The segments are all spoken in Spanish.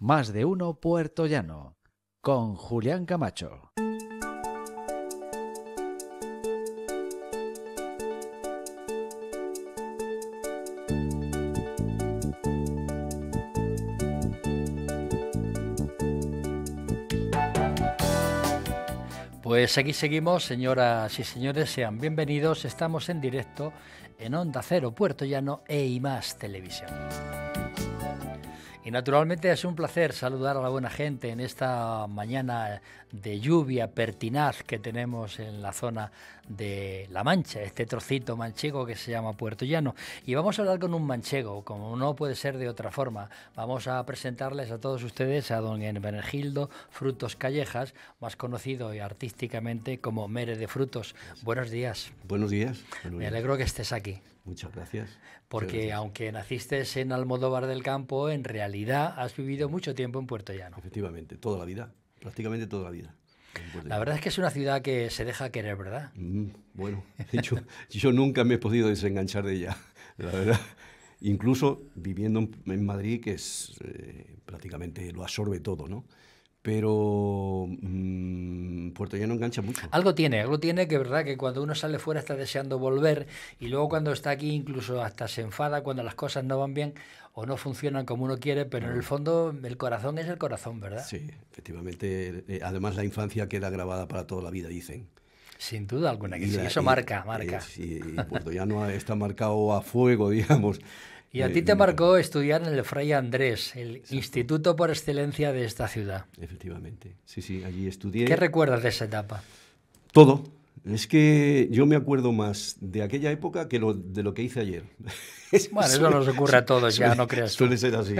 Más de uno Puerto Llano, con Julián Camacho. Pues aquí seguimos, señoras y señores, sean bienvenidos. Estamos en directo en Onda Cero, Puerto Llano e IMAS Televisión. Y naturalmente es un placer saludar a la buena gente en esta mañana de lluvia pertinaz que tenemos en la zona de La Mancha, este trocito manchego que se llama Puerto Llano. Y vamos a hablar con un manchego, como no puede ser de otra forma. Vamos a presentarles a todos ustedes a don Envergildo Frutos Callejas, más conocido y artísticamente como Mere de Frutos. Buenos días. Buenos días. Me alegro que estés aquí. Muchas gracias. Porque aunque naciste en Almodóvar del Campo, en realidad has vivido mucho tiempo en Puerto Llano. Efectivamente, toda la vida, prácticamente toda la vida. La verdad es que es una ciudad que se deja querer, ¿verdad? Mm, bueno, yo, yo nunca me he podido desenganchar de ella, la verdad. Incluso viviendo en Madrid, que es eh, prácticamente lo absorbe todo, ¿no? pero mm, Puerto Llano engancha mucho. Algo tiene, algo tiene que verdad que cuando uno sale fuera está deseando volver y luego cuando está aquí incluso hasta se enfada cuando las cosas no van bien o no funcionan como uno quiere, pero en el mm. fondo el corazón es el corazón, ¿verdad? Sí, efectivamente. Eh, además la infancia queda grabada para toda la vida, dicen. Sin duda alguna, eso marca, marca. Eh, sí, Puerto Llano está marcado a fuego, digamos. ¿Y a eh, ti te marcó estudiar en el Fray Andrés, el instituto por excelencia de esta ciudad? Efectivamente, sí, sí, allí estudié. ¿Qué recuerdas de esa etapa? Todo. Es que yo me acuerdo más de aquella época que lo, de lo que hice ayer. Bueno, eso nos ocurre a todos ya, no creas. Suele ser así.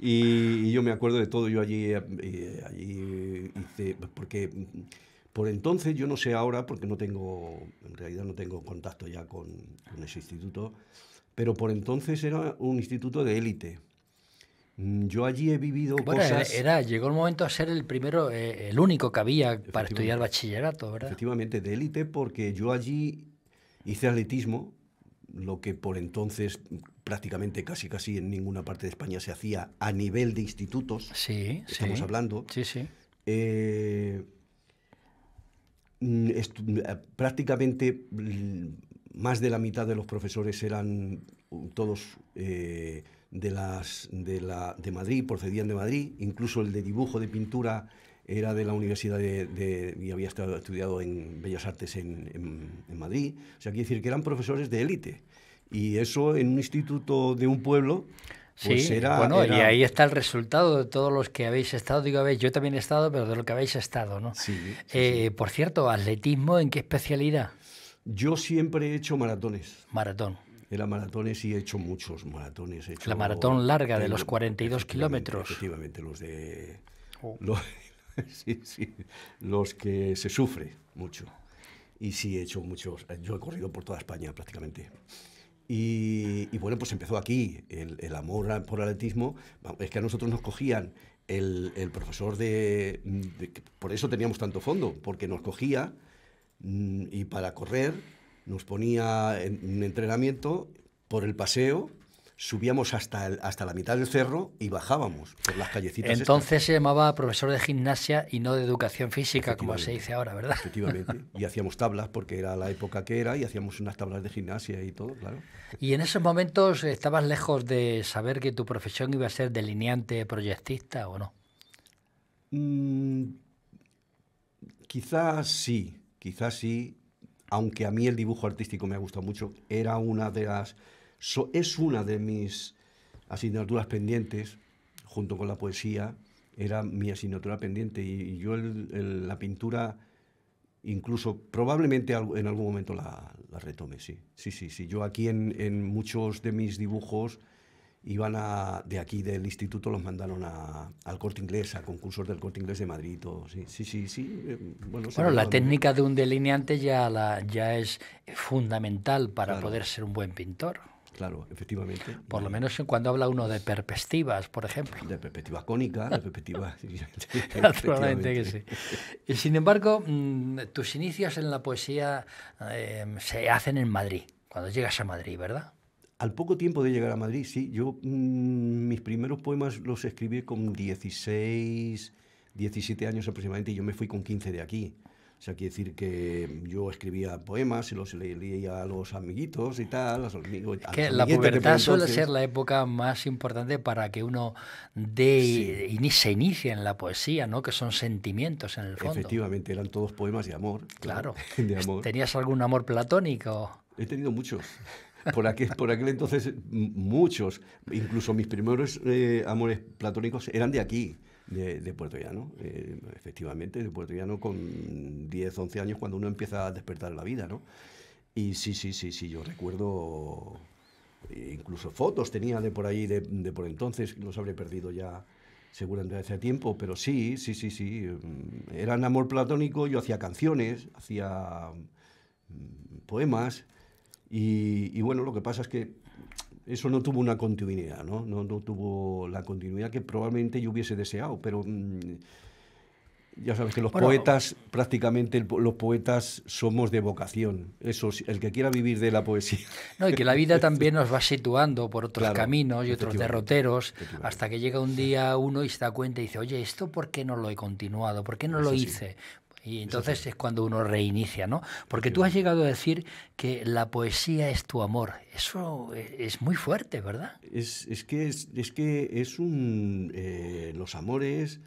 Y, yo me acuerdo de todo. Yo allí, eh, allí hice... Porque por entonces, yo no sé ahora, porque no tengo, en realidad no tengo contacto ya con ese instituto, pero por entonces era un instituto de élite. Mm, yo allí he vivido cosas... Era, llegó el momento a ser el primero, eh, el único que había para estudiar bachillerato, ¿verdad? Efectivamente, de élite, porque yo allí hice atletismo, lo que por entonces prácticamente casi casi en ninguna parte de España se hacía a nivel de institutos. Sí, estamos hablando. Sí, sí. Eh, mm, eh, prácticamente mm, más de la mitad de los profesores eran uh, todos eh, de, Madrid, procedían de Madrid, incluso el de dibujo, de pintura, era de la Universidad de, y había estado, estudiado en Bellas Artes en, Madrid. O sea, quiere decir que eran profesores de élite. Y eso en un instituto de un pueblo... Pues sí, bueno, y ahí está el resultado de todos los que habéis estado. Digo, habéis, yo también he estado, pero de lo que habéis estado, ¿no? Eh, por cierto, atletismo, ¿en qué especialidad? Yo siempre he hecho maratones. Maratón. Era maratones y he hecho muchos maratones. la maratón larga de los 42 kilómetros. Efectivamente, los de... Oh. Los, sí, sí, los que se sufre mucho. Y sí, he hecho muchos. Eh, yo he corrido por toda España prácticamente. Y, bueno, pues empezó aquí el, amor por el atletismo. Es que a nosotros nos cogían el, profesor de, de, Por eso teníamos tanto fondo, porque nos cogía Mm, y para correr nos ponía en un entrenamiento por el paseo, subíamos hasta, hasta la mitad del cerro y bajábamos por las callecitas. Entonces se llamaba profesor de gimnasia y no de educación física, como se dice ahora, ¿verdad? Efectivamente. Y hacíamos tablas, porque era la época que era, y hacíamos unas tablas de gimnasia y todo, claro. ¿Y en esos momentos estabas lejos de saber que tu profesión iba a ser delineante, proyectista o no? Mm, quizás sí quizás sí, aunque a mí el dibujo artístico me ha gustado mucho, era una de las, es una de mis asignaturas pendientes, junto con la poesía, era mi asignatura pendiente y, yo la pintura incluso probablemente en algún momento la, retome, sí. Sí, sí, sí. Yo aquí en muchos de mis dibujos iban a, de aquí del instituto los mandaron a, al corte inglés, a concursos del corte inglés de Madrid. Todo. Sí, sí, sí. Eh, bueno, la técnica de un delineante ya, la, ya es fundamental para poder ser un buen pintor. Claro, efectivamente. Por lo menos cuando habla uno de perspectivas, por ejemplo. De perspectiva cónica, de perspectiva... Naturalmente que sí. Y sin embargo, mm, tus inicios en la poesía eh, se hacen en Madrid, cuando llegas a Madrid, ¿verdad? Al poco tiempo de llegar a Madrid, sí, yo mm, mis primeros poemas los escribí con 16, 17 años aproximadamente y yo me fui con 15 de aquí. O sea, quiere decir que yo escribía poemas y los leía a los amiguitos y tal, a los amigos. que la pubertad suele ser la época más importante para que uno de se inicie en la poesía, ¿no? Que son sentimientos en el fondo. Efectivamente, eran todos poemas de amor. Claro. claro. De amor. ¿Tenías algún amor platónico? He tenido muchos por, aquel, entonces muchos, incluso mis primeros eh, amores platónicos eran de aquí. De, Puerto Llano, eh, efectivamente, de Puerto Llano con 10, 11 años cuando uno empieza a despertar la vida, ¿no? Y sí, sí, sí, sí, yo recuerdo eh, incluso fotos tenía de por ahí, de, por entonces, los habré perdido ya seguramente hace tiempo, pero sí, sí, sí, sí, mm, eran amor platónico, yo hacía canciones, hacía mm, poemas, y, bueno, lo que pasa es que eso no tuvo una continuidad, ¿no? No, tuvo la continuidad que probablemente yo hubiese deseado, pero mm, ya sabes que los poetas, prácticamente los poetas somos de vocación. Eso, el que quiera vivir de la poesía. No, y que la vida también nos va situando por otros caminos y otros derroteros, hasta que llega un día uno y se da cuenta y dice, oye, ¿esto por qué no lo he continuado? ¿Por qué no lo hice? Y entonces es cuando uno reinicia, ¿no? Porque tú has llegado a decir que la poesía es tu amor. Eso es muy fuerte, ¿verdad? Es, que, es, que es un... Eh, los amores...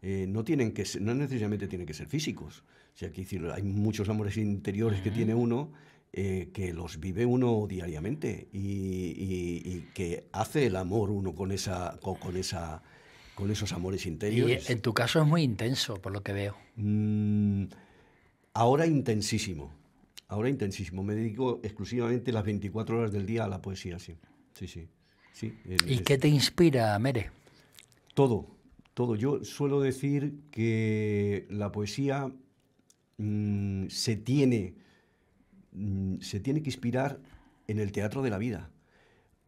Eh, no tienen que no necesariamente tienen que ser físicos. sea, hay muchos amores interiores que tiene uno eh, que los vive uno diariamente y, y, que hace el amor uno con esa, con esa con esos amores interiores. Y en tu caso es muy intenso, por lo que veo. Mm, ahora intensísimo, ahora intensísimo. Me dedico exclusivamente las 24 horas del día a la poesía, sí. Sí, sí. ¿Y qué te inspira, Mere? Todo, todo. Yo suelo decir que la poesía mm, se tiene, mm, se tiene que inspirar en el teatro de la vida.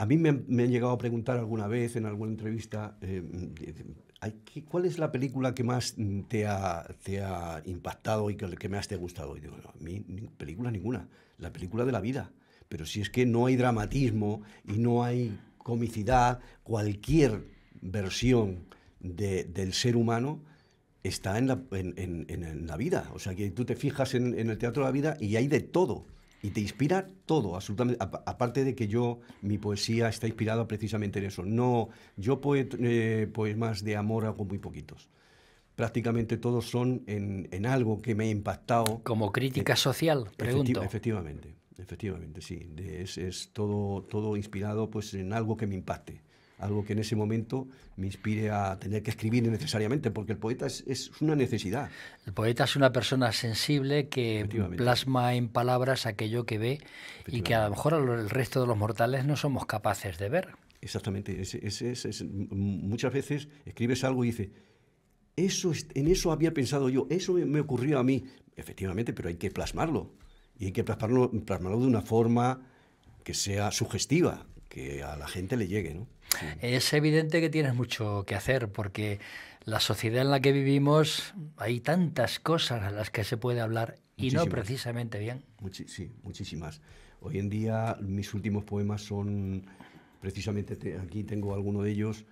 A mí me han, llegado a preguntar alguna vez en alguna entrevista, eh, ¿cuál es la película que más mm, te ha, impactado y que, me más te ha gustado? Y digo, a mí película ninguna, la película de la vida. Pero si es que no hay dramatismo y no hay comicidad, cualquier versión del ser humano está en la, en la, vida. O sea, que tú te fijas en, el teatro de la vida y hay de todo. Y te inspira todo, absolutamente. Aparte de que yo, mi poesía está inspirada precisamente en eso. No, yo poet, eh, poemas de amor hago muy poquitos. Prácticamente todos son en, algo que me ha impactado. Como crítica eh, social, pregunto. efectivamente, efectivamente, sí. es, es todo, todo inspirado pues, en algo que me impacte algo que en ese momento me inspire a tener que escribir necesariamente, porque el poeta es, una necesidad. El poeta es una persona sensible que plasma en palabras aquello que ve y que a lo mejor el resto de los mortales no somos capaces de ver. Exactamente, muchas veces escribes algo y dices, eso, en eso había pensado yo, eso me, me ocurrió a mí, efectivamente, pero hay que plasmarlo, y hay que plasmarlo, plasmarlo de una forma que sea sugestiva, que a la gente le llegue, ¿no? Es evidente que tienes mucho que hacer porque la sociedad en la que vivimos hay tantas cosas a las que se puede hablar y no precisamente bien. sí, muchísimas. Hoy en día mis últimos poemas son, precisamente aquí tengo alguno de ellos,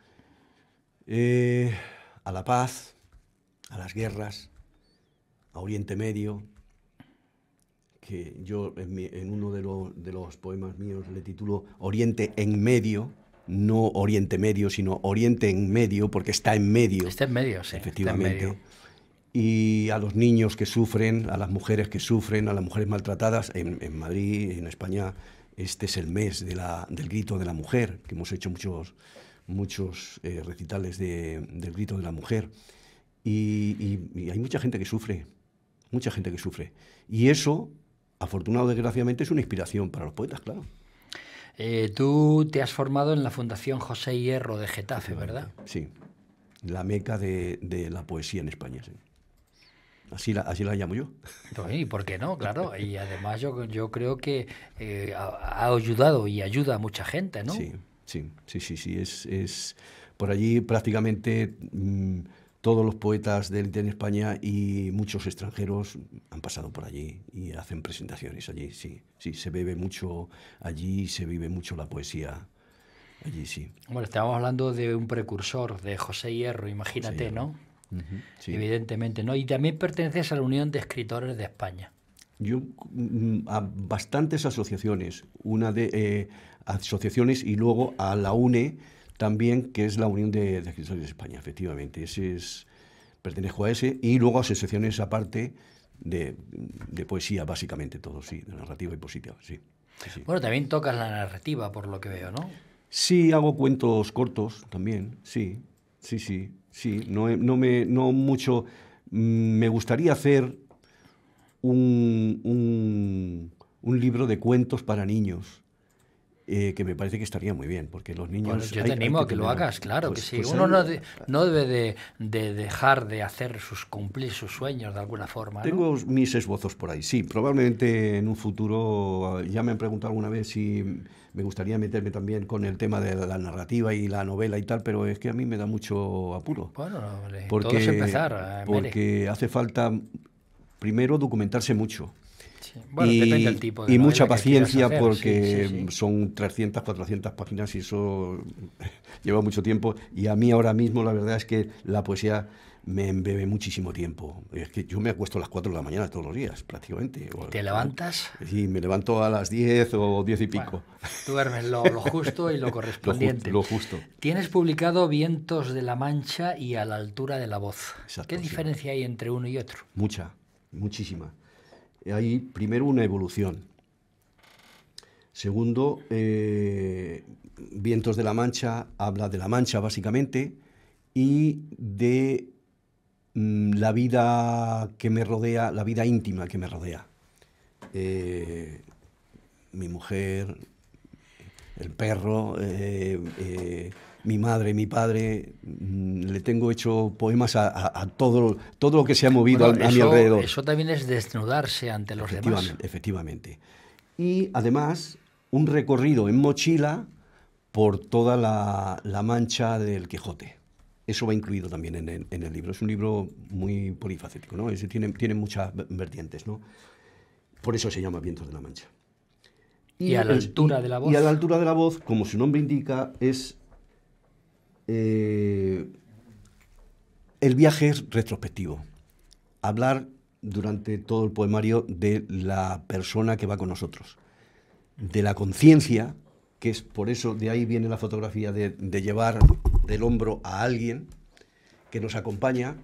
eh, a la paz, a las guerras, a Oriente Medio, que yo en, uno de los poemas míos le titulo Oriente en Medio no Oriente Medio, sino Oriente en Medio, porque está en medio. Está en medio, sí. Efectivamente. Y a los niños que sufren, a las mujeres que sufren, a las mujeres maltratadas, en, Madrid, en España, este es el mes del grito de la mujer, que hemos hecho muchos, muchos eh, recitales del grito de la mujer. Y, y hay mucha gente que sufre, mucha gente que sufre. Y eso, afortunado desgraciadamente, es una inspiración para los poetas, claro. Eh, tú te has formado en la Fundación José Hierro de Getafe, ¿verdad? Sí, la meca de, la poesía en España, Así la, así la llamo yo. Pues, ¿Y ¿por qué no? Claro. Y además yo, yo creo que eh, ha, ayudado y ayuda a mucha gente, ¿no? Sí, sí, sí, sí, sí. Es, por allí prácticamente... Mm, todos los poetas del de España y muchos extranjeros han pasado por allí y hacen presentaciones allí, sí. Sí, se bebe mucho allí, se vive mucho la poesía allí, sí. Bueno, estábamos hablando de un precursor, de José Hierro, imagínate, ¿no? Evidentemente, ¿no? Y también perteneces a la Unión de Escritores de España. Yo mm, mm, a bastantes asociaciones, una de eh, asociaciones y luego a la UNE, también, que es la Unión de, Escritores de España, efectivamente. Ese es, pertenezco a ese. Y luego asociaciones aparte de, de poesía, básicamente, todo, sí, de narrativa y positiva, sí, Bueno, también tocas la narrativa, por lo que veo, ¿no? Sí, hago cuentos cortos también, sí, sí, sí, sí. No, no, me, no mucho. Mm, me gustaría hacer un, un, un libro de cuentos para niños eh, que me parece que estaría muy bien, porque los niños... yo te animo que que lo hagas, claro que pues, sí. Pues Uno no, no debe de, dejar de hacer sus cumplir sus sueños de alguna forma. Tengo mis esbozos por ahí, sí. Probablemente en un futuro, eh, ya me han preguntado alguna vez si me gustaría meterme también con el tema de la narrativa y la novela y tal, pero es que a mí me da mucho apuro. Bueno, porque, empezar. Eh, porque hace falta primero documentarse mucho y, mucha paciencia porque son 300, 400 páginas y eso lleva mucho tiempo. Y a mí ahora mismo la verdad es que la poesía me embebe muchísimo tiempo. Es que yo me acuesto a las 4 de la mañana todos los días, prácticamente. ¿Te levantas? Sí, me levanto a las 10 o 10 y pico. duermes lo, justo y lo correspondiente. lo, justo, Tienes publicado Vientos de la Mancha y A la altura de la voz. ¿Qué diferencia hay entre uno y otro? Mucha, muchísima hay primero una evolución. Segundo, eh, Vientos de la Mancha habla de la Mancha básicamente y de mm, la vida que me rodea, la vida íntima que me rodea. Eh, mi mujer, el perro, eh, mi madre, mi padre, mm, le tengo hecho poemas a, todo, todo lo que se ha movido a, mi alrededor. Eso también es desnudarse ante los demás. Efectivamente. Y además, un recorrido en mochila por toda la, mancha del Quijote. Eso va incluido también en el, libro. Es un libro muy polifacético, ¿no? tiene, tiene muchas vertientes, ¿no? Por eso se llama Vientos de la Mancha. Y, a la altura de la voz. Y a la altura de la voz, como su nombre indica, es eh, el viaje es retrospectivo. Hablar durante todo el poemario de la persona que va con nosotros, de la conciencia, que es por eso de ahí viene la fotografía de, llevar del hombro a alguien que nos acompaña,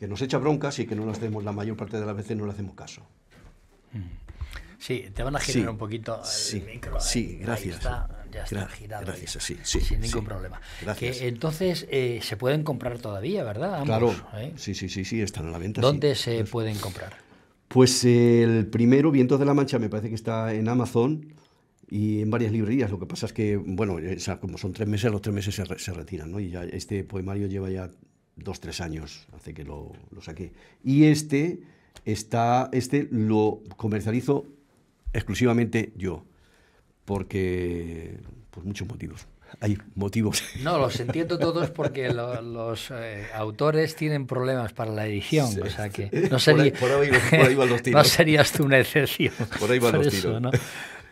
que nos echa broncas y que no lo hacemos, la mayor parte de las veces no le hacemos caso. Mm. Sí, te van a girar un poquito el sí, micro. Sí, gracias está Gracias, sí, Sin ningún problema. entonces eh, se pueden comprar todavía, ¿verdad? claro. ¿eh? Sí, sí, sí, sí, están a la venta. ¿Dónde se pueden comprar? Pues el primero, Vientos de la Mancha, me parece que está en Amazon y en varias librerías. Lo que pasa es que, bueno, eh, como son tres meses, los tres meses se, retiran, ¿no? Y ya este poemario lleva ya dos, tres años, hace que lo, lo saqué. Y este, está, este lo comercializo exclusivamente yo porque por pues, muchos motivos. Hay motivos. No, los entiendo todos porque los eh, autores tienen problemas para la edición, que no, por ahí, no serías tú una excepción. Por ahí van los eso, tiros.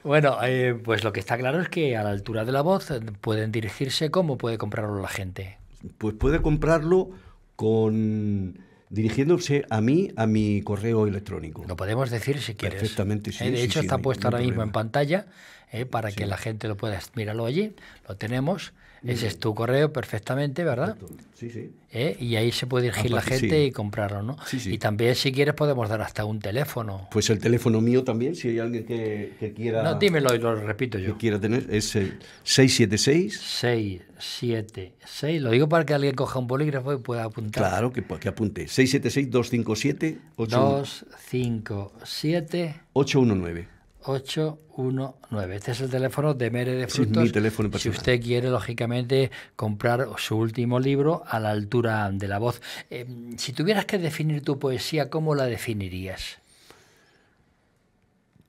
Bueno, eh, pues lo que está claro es que a la altura de la voz eh, pueden dirigirse. ¿Cómo puede comprarlo la gente? Pues puede comprarlo con dirigiéndose a mí, a mi correo electrónico. Lo podemos decir si quieres. Perfectamente, sí. de hecho, está puesto ahora mismo en pantalla ¿eh? para que la gente lo pueda. Míralo allí, lo tenemos. Ese es tu correo perfectamente, ¿verdad? Sí, sí. ¿Eh? y ahí se puede dirigir ah, la pues, gente y comprarlo, ¿no? Y también, si quieres, podemos dar hasta un teléfono. Pues el teléfono mío también, si hay alguien que, quiera. No, dímelo y lo repito yo. Que quiera tener, es 676. 676. Lo digo para que alguien coja un bolígrafo y pueda apuntar. Claro, que, que apunte. 676-257. 257. 819. 819. Este es el teléfono de Mere de Frutos. Si usted quiere, lógicamente, comprar su último libro a la altura de la voz. Eh, si tuvieras que definir tu poesía, ¿cómo la definirías?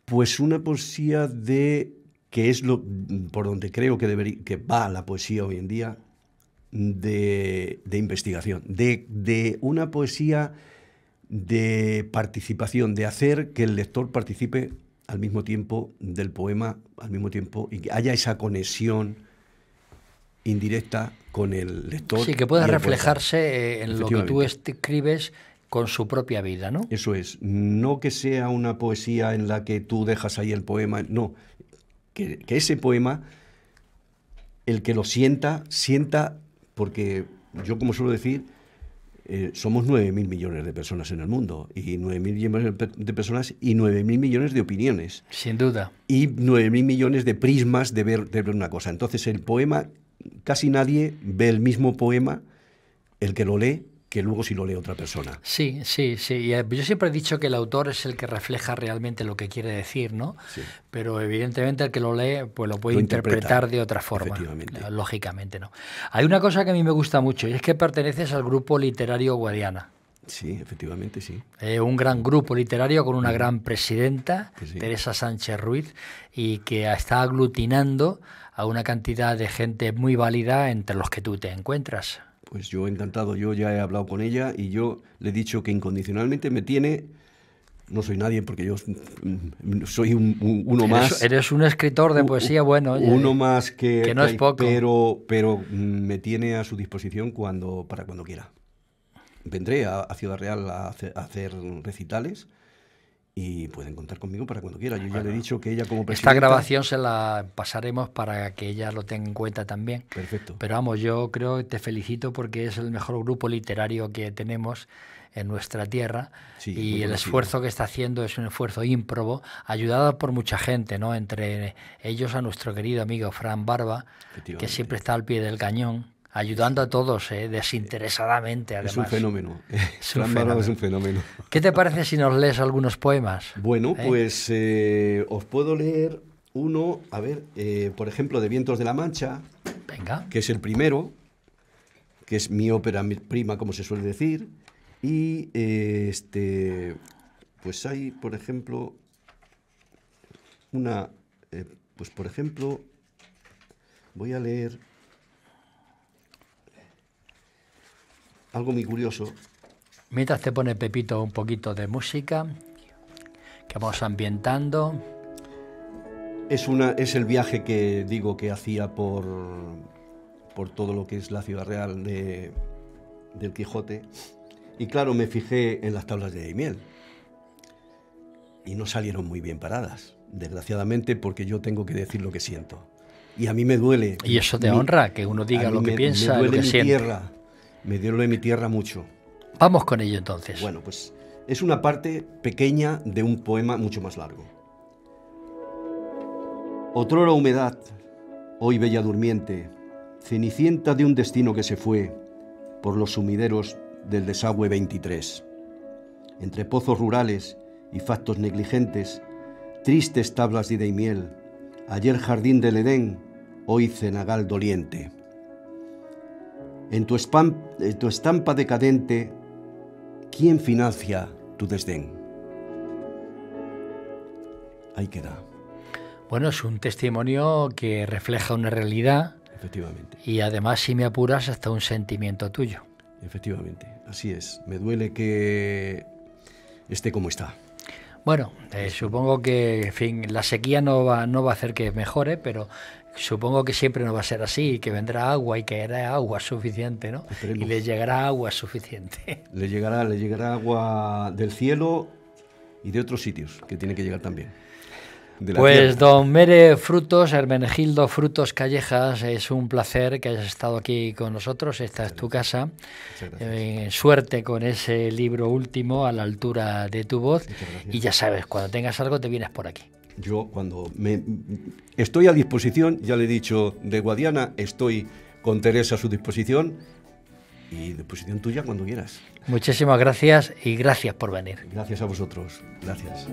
Pues una poesía de que es lo por donde creo que, que va la poesía hoy en día, de, investigación, de, de una poesía de participación, de hacer que el lector participe al mismo tiempo del poema, al mismo tiempo, y que haya esa conexión indirecta con el lector. Sí, que pueda reflejarse eh, en lo que tú escribes con su propia vida, ¿no? Eso es, no que sea una poesía en la que tú dejas ahí el poema, no, que, ese poema, el que lo sienta, sienta, porque yo como suelo decir, eh, somos somos 9.000 millones de personas en el mundo y 9.000 millones de personas y 9.000 millones de opiniones. Sin duda. Y 9.000 millones de prismas de ver, de ver una cosa. Entonces el poema, casi nadie ve el mismo poema, el que lo lee que luego si lo lee otra persona. Sí, sí, sí. Eh, yo siempre he dicho que el autor es el que refleja realmente lo que quiere decir, ¿no? Sí. Pero evidentemente el que lo lee, pues lo puede interpretar de otra forma. Eh, lógicamente, ¿no? Hay una cosa que a mí me gusta mucho y es que perteneces al grupo literario Guadiana. Sí, efectivamente, sí. Eh, un gran grupo literario con una gran presidenta, Teresa Sánchez Ruiz, y que está aglutinando a una cantidad de gente muy válida entre los que tú te encuentras. Pues yo encantado, yo ya he hablado con ella y yo le he dicho que incondicionalmente me tiene no soy nadie porque yo mm, mm, soy uno más. Eres, un escritor de poesía, bueno. uno más que, que no es poco. Pero, pero mm, me tiene a su disposición cuando, para cuando quiera. Vendré a, Ciudad Real a hacer recitales y pueden contar conmigo para cuando quiera. Yo ya le he dicho que ella como presidenta... Esta grabación se la pasaremos para que ella lo tenga en cuenta también. Perfecto. Pero vamos, yo creo que te felicito porque es el mejor grupo literario que tenemos en nuestra tierra y el esfuerzo que está haciendo es un esfuerzo ímprobo, ayudado por mucha gente, ¿no? Entre ellos a nuestro querido amigo Fran Barba, que siempre está al pie del cañón ayudando a todos, eh, desinteresadamente además. Es un fenómeno. Es un fenómeno. ¿Qué te parece si nos lees algunos poemas? Bueno, ¿Eh? pues eh, os puedo leer uno, a ver, por ejemplo, de Vientos de la Mancha, Venga. que es el primero, que es mi ópera prima, como se suele decir, y este, pues hay, por ejemplo, una, pues por ejemplo, voy a leer algo muy curioso. Mientras te pone Pepito un poquito de música, que vamos ambientando. Es, una, es el viaje que digo que hacía por, por todo lo que es la ciudad real de, del Quijote. Y claro, me fijé en las tablas de miel. Y no salieron muy bien paradas, desgraciadamente, porque yo tengo que decir lo que siento. Y a mí me duele. Y eso te honra, que uno diga lo que piensa. y lo que siente. Me dio lo de mi tierra mucho. Vamos con ello entonces. Bueno, pues es una parte pequeña de un poema mucho más largo. Otrora humedad, hoy bella durmiente, cenicienta de un destino que se fue por los sumideros del desagüe 23. Entre pozos rurales y factos negligentes, tristes tablas de ida y miel, ayer jardín del Edén, hoy cenagal doliente. En tu, spam, eh, tu estampa decadente, ¿quién financia tu desdén? Ahí queda. Bueno, es un testimonio que refleja una realidad. Efectivamente. Y además, si me apuras, hasta un sentimiento tuyo. Efectivamente, así es. Me duele que esté como está. Bueno, eh, supongo que en fin, la sequía no va a hacer que mejore, pero supongo que siempre no va a ser así, que vendrá agua y que hará agua suficiente, ¿no? Y le llegará agua suficiente. Le llegará, le llegará agua del cielo y de otros sitios que tiene que llegar también. Pues don Mere Frutos, Hermenegildo Frutos Callejas, es un placer que hayas estado aquí con nosotros, esta es tu casa. Eh, suerte con ese libro último a la altura de tu voz y ya sabes, cuando tengas algo te vienes por aquí yo cuando me estoy a disposición, ya le he dicho de Guadiana, estoy con Teresa a su disposición y disposición tuya cuando quieras. Muchísimas gracias y gracias por venir. Gracias a vosotros. Gracias.